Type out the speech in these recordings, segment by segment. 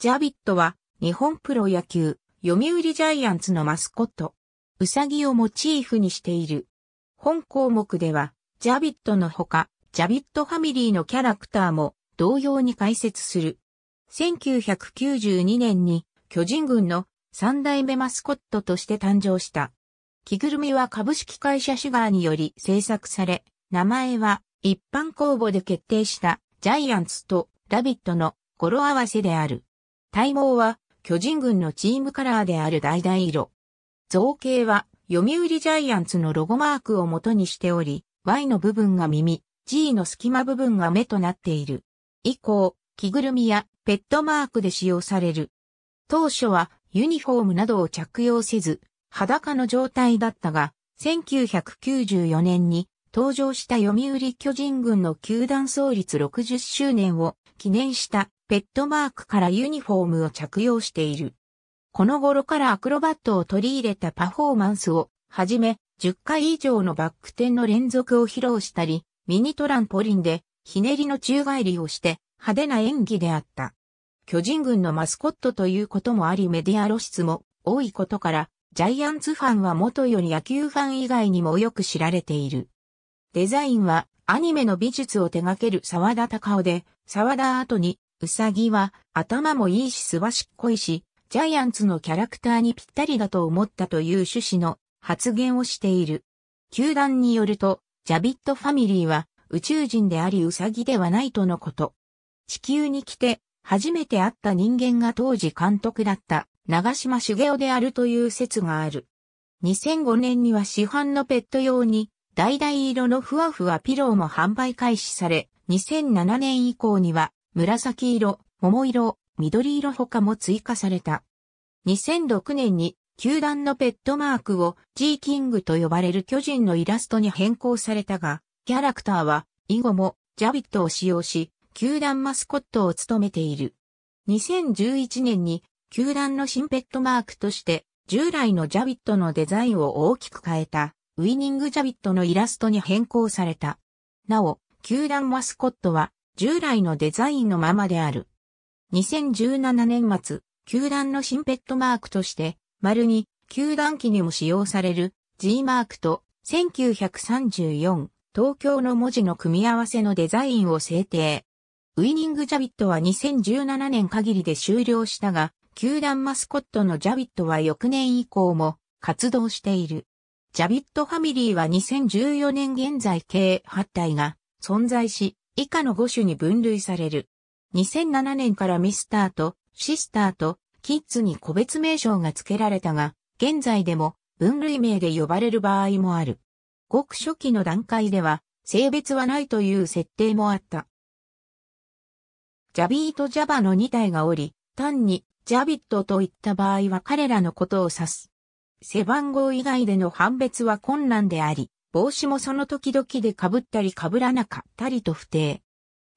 ジャビットは日本プロ野球、読売ジャイアンツのマスコット、ウサギをモチーフにしている。本項目では、ジャビットのほか、ジャビットファミリーのキャラクターも同様に解説する。1992年に巨人軍の三代目マスコットとして誕生した。着ぐるみは株式会社シュガーにより制作され、名前は一般公募で決定したジャイアンツとラビットの語呂合わせである。体毛は巨人軍のチームカラーである橙色。造形は読売ジャイアンツのロゴマークを元にしており、Y の部分が耳、G の隙間部分が目となっている。以降、着ぐるみやペットマークで使用される。当初はユニフォームなどを着用せず、裸の状態だったが、1994年に登場した読売巨人軍の球団創立60周年を記念したペットマークからユニフォームを着用している。この頃からアクロバットを取り入れたパフォーマンスを、はじめ、10回以上のバック転の連続を披露したり、ミニトランポリンで、ひねりの宙返りをして、派手な演技であった。巨人軍のマスコットということもありメディア露出も多いことから、ジャイアンツファンは元より野球ファン以外にもよく知られている。デザインはアニメの美術を手掛ける沢田隆夫で、沢田後にうさぎは頭もいいしすばしっこいし、ジャイアンツのキャラクターにぴったりだと思ったという趣旨の発言をしている。球団によると、ジャビットファミリーは宇宙人でありウサギではないとのこと。地球に来て初めて会った人間が当時監督だった長島茂雄であるという説がある。2005年には市販のペット用に橙色のふわふわピローも販売開始され、2007年以降には紫色、桃色、緑色他も追加された。2006年に球団のペットマークを G キングと呼ばれる巨人のイラストに変更されたが、キャラクターは以後もジャビットを使用し、球団マスコットを務めている。2011年に球団の新ペットマークとして従来のジャビットのデザインを大きく変えたウィニングジャビットのイラストに変更された。なお、球団マスコットは従来のデザインのままである。2017年末、球団のシンペットマークとして、丸に、球団機にも使用される G マークと1934東京の文字の組み合わせのデザインを制定。ウィニングジャビットは2017年限りで終了したが、球団マスコットのジャビットは翌年以降も活動している。ジャビットファミリーは2014年現在計8体が存在し、以下の5種に分類される。2007年からミスターとシスターとキッズに個別名称が付けられたが、現在でも分類名で呼ばれる場合もある。ごく初期の段階では性別はないという設定もあった。ジャビーと Java の2体がおり、単にジャビットといった場合は彼らのことを指す。背番号以外での判別は困難であり、帽子もその時々で被ったり被らなかったりと不定。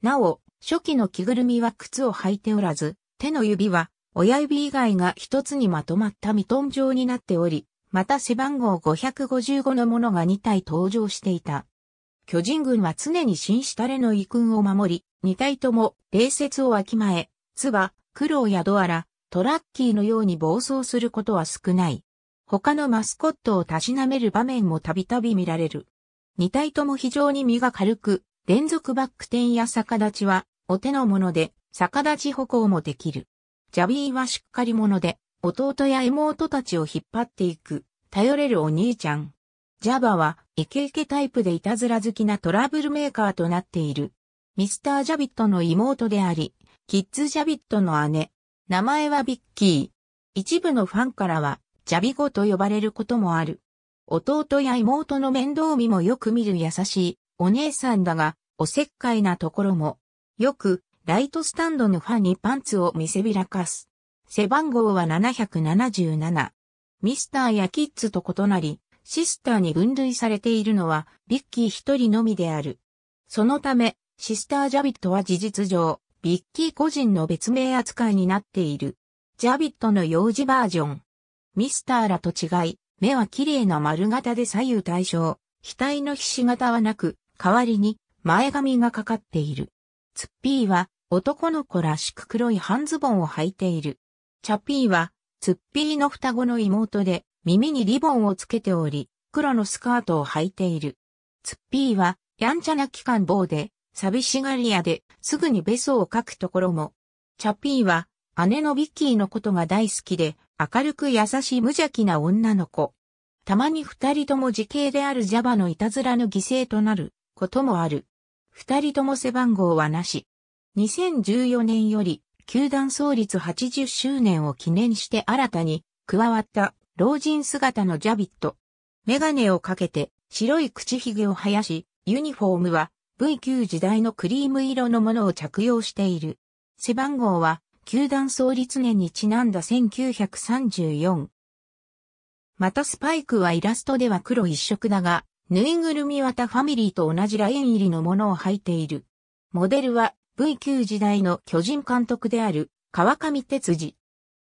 なお、初期の着ぐるみは靴を履いておらず、手の指は親指以外が一つにまとまったミトン状になっており、また背番号555のものが2体登場していた。巨人軍は常に新たれの遺訓を守り、2体とも礼節をわきまえ、ツバ、苦労やドアラ、トラッキーのように暴走することは少ない。他のマスコットをたしなめる場面もたびたび見られる。2体とも非常に身が軽く、連続バック転や逆立ちはお手のもので、逆立ち歩行もできる。ジャビーはしっかり者で、弟や妹たちを引っ張っていく、頼れるお兄ちゃん。ジャバは、イケイケタイプでいたずら好きなトラブルメーカーとなっている。ミスター・ジャビットの妹であり、キッズ・ジャビットの姉。名前はビッキー。一部のファンからは、ジャビ語と呼ばれることもある。弟や妹の面倒見もよく見る優しいお姉さんだが、おせっかいなところも、よくライトスタンドのファンにパンツを見せびらかす。背番号は777。ミスターやキッズと異なり、シスターに分類されているのは、ビッキー一人のみである。そのため、シスター・ジャビットは事実上、ビッキー個人の別名扱いになっている。ジャビットの幼児バージョン。ミスターらと違い、目は綺麗な丸型で左右対称、額のひし形はなく、代わりに前髪がかかっている。ツッピーは男の子らしく黒い半ズボンを履いている。チャピーはツッピーの双子の妹で耳にリボンをつけており、黒のスカートを履いている。ツッピーはやんちゃな機関棒で寂しがり屋ですぐにベソを書くところも。チャピーは姉のビッキーのことが大好きで明るく優しい無邪気な女の子。たまに二人とも時系であるジャバのいたずらの犠牲となることもある。二人とも背番号はなし。2014年より、球団創立80周年を記念して新たに加わった老人姿のジャビット。メガネをかけて白い口ひげを生やし、ユニフォームは V 級時代のクリーム色のものを着用している。背番号は球団創立年にちなんだ1934。またスパイクはイラストでは黒一色だが、ぬいぐるみはたファミリーと同じライン入りのものを履いている。モデルは V9 時代の巨人監督である川上哲司。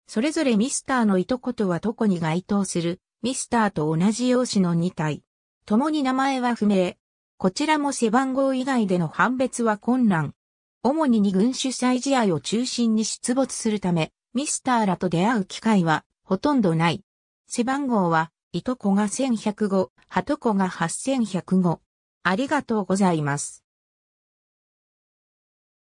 それぞれミスターのいとことはとこに該当するミスターと同じ容姿の2体。共に名前は不明。こちらも背番号以外での判別は困難。主に二軍主催試合を中心に出没するため、ミスターらと出会う機会はほとんどない。背番号は、いとこが1105、はとこが8105。ありがとうございます。